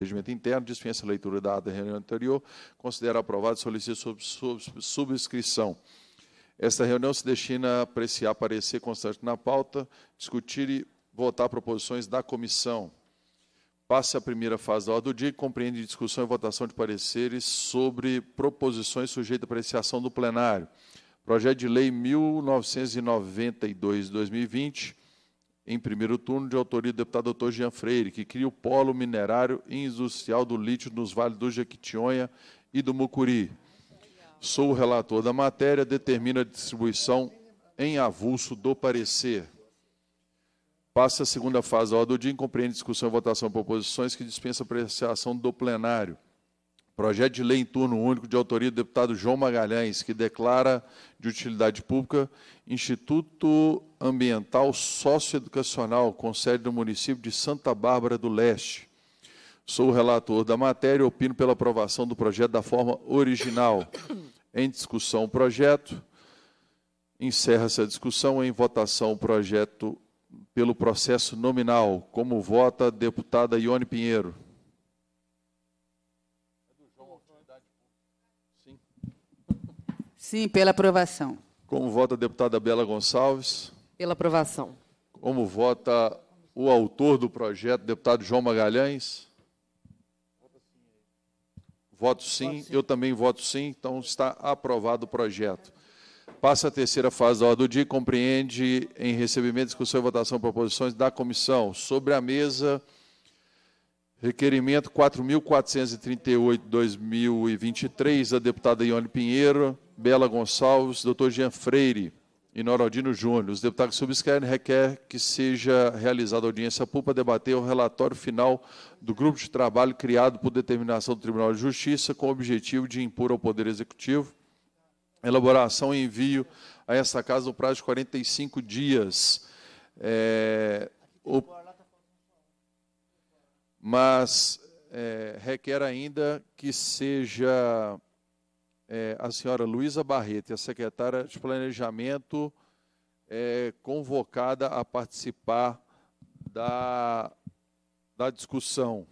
Regimento Interno, dispensa a leitura da ata da reunião anterior, considera aprovado e solicita sub, sub, subscrição. Esta reunião se destina a apreciar parecer constante na pauta, discutir e votar proposições da comissão. Passa a primeira fase da ordem do dia, que compreende discussão e votação de pareceres sobre proposições sujeitas à apreciação do plenário. Projeto de Lei 1992-2020 em primeiro turno, de autoria do deputado doutor Jean Freire, que cria o polo minerário e industrial do lítio nos vales do Jequitinhonha e do Mucuri. Sou o relator da matéria, determina a distribuição em avulso do parecer. Passa a segunda fase da ordem do dia, compreende discussão e votação de proposições que dispensa apreciação do plenário. Projeto de lei em turno único de autoria do deputado João Magalhães, que declara de utilidade pública Instituto Ambiental Socioeducacional, com sede no município de Santa Bárbara do Leste. Sou o relator da matéria e opino pela aprovação do projeto da forma original. Em discussão o projeto. Encerra-se a discussão em votação o projeto pelo processo nominal. Como vota a deputada Ione Pinheiro? Sim, pela aprovação. Como vota a deputada Bela Gonçalves? Pela aprovação. Como vota o autor do projeto, deputado João Magalhães? Voto sim, eu também voto sim, então está aprovado o projeto. Passa a terceira fase da ordem do dia, compreende em recebimento, discussão e votação proposições da comissão. Sobre a mesa, requerimento 4.438-2023, da deputada Ione Pinheiro, Bela Gonçalves, Dr. Jean Freire e Noraldino Júnior. Os deputados que subscrevem requer que seja realizada audiência pública debater o relatório final do grupo de trabalho criado por determinação do Tribunal de Justiça com o objetivo de impor ao Poder Executivo elaboração e envio a esta casa no prazo de 45 dias. É, o, mas é, requer ainda que seja é, a senhora Luísa Barreto, a secretária de Planejamento, é, convocada a participar da, da discussão.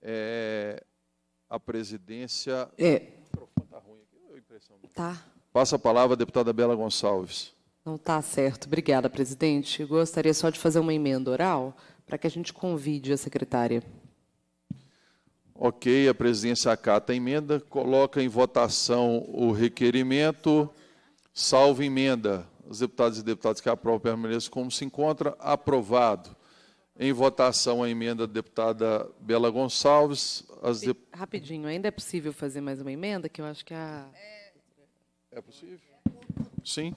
É, a presidência. É. está ruim aqui, Tá. Passa a palavra deputada Bela Gonçalves. Não está certo. Obrigada, presidente. Gostaria só de fazer uma emenda oral para que a gente convide a secretária. Ok, a presidência acata a emenda, coloca em votação o requerimento, salvo emenda. Os deputados e deputadas que aprovam permaneçam como se encontra. Aprovado. Em votação a emenda da deputada Bela Gonçalves. De... Rapidinho, ainda é possível fazer mais uma emenda? Que eu acho que a. É possível? Sim.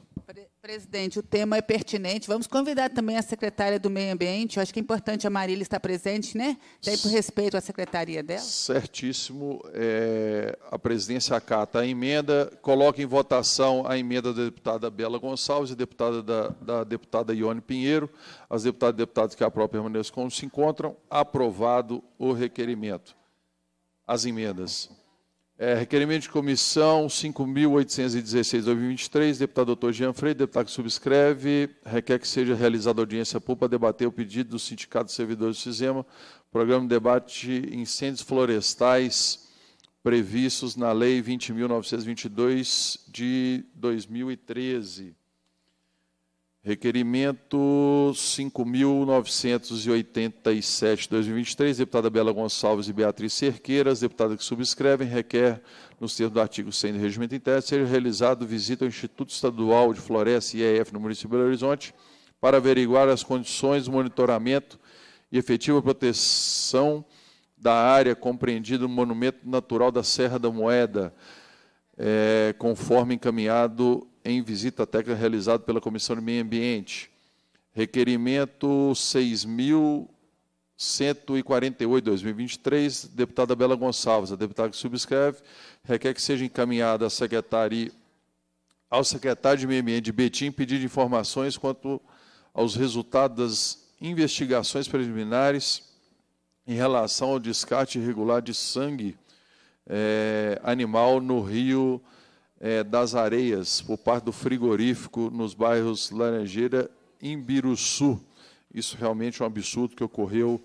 Presidente, o tema é pertinente. Vamos convidar também a secretária do Meio Ambiente. Eu acho que é importante a Marília estar presente, né? Daí por respeito à secretaria dela. Certíssimo. É, a presidência acata a emenda, coloca em votação a emenda da deputada Bela Gonçalves e deputada da, da deputada Ione Pinheiro. As deputadas e deputados que própria permaneçam como se encontram. Aprovado o requerimento. As emendas. É, requerimento de comissão 5.816-2023, deputado doutor Jean Freire, deputado que subscreve, requer que seja realizada audiência pública para debater o pedido do Sindicato de Servidores do Sistema, programa de debate incêndios florestais previstos na Lei 20.922 de 2013. Requerimento 5.987, 2023, deputada Bela Gonçalves e Beatriz Cerqueiras, deputada que subscrevem, requer, nos termos do artigo 100 do Regimento Interno, seja realizado visita ao Instituto Estadual de Floresta IEF no município de Belo Horizonte para averiguar as condições, monitoramento e efetiva proteção da área compreendida no Monumento Natural da Serra da Moeda, é, conforme encaminhado em visita técnica realizada pela Comissão de Meio Ambiente. Requerimento 6.148, 2023, deputada Bela Gonçalves. A deputada que subscreve requer que seja encaminhada à secretaria, ao secretário de Meio Ambiente Betim pedido informações quanto aos resultados das investigações preliminares em relação ao descarte irregular de sangue é, animal no rio é, das areias por parte do frigorífico nos bairros Laranjeira e Imbiruçu. Isso realmente é um absurdo que ocorreu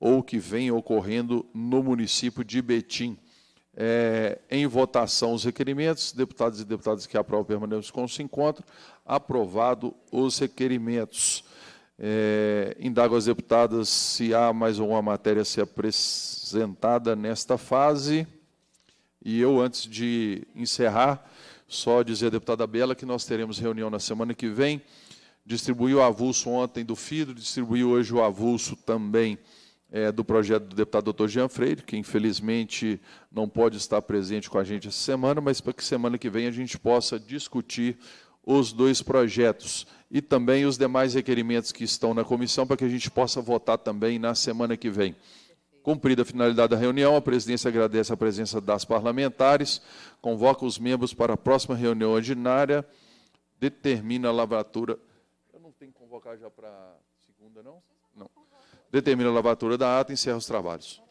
ou que vem ocorrendo no município de Betim. É, em votação os requerimentos, deputados e deputadas que aprovam permanentes com se encontro, aprovado os requerimentos. É, indago às deputadas se há mais alguma matéria a ser apresentada nesta fase. E eu, antes de encerrar, só dizer à deputada Bela que nós teremos reunião na semana que vem. Distribuiu o avulso ontem do FIDO, distribuiu hoje o avulso também é, do projeto do deputado doutor Jean Freire, que infelizmente não pode estar presente com a gente essa semana, mas para que semana que vem a gente possa discutir os dois projetos e também os demais requerimentos que estão na comissão para que a gente possa votar também na semana que vem. Cumprida a finalidade da reunião, a presidência agradece a presença das parlamentares, convoca os membros para a próxima reunião ordinária, determina a lavatura. Eu não tenho que convocar já para segunda, não? Não. Determina a lavratura da ata e encerra os trabalhos.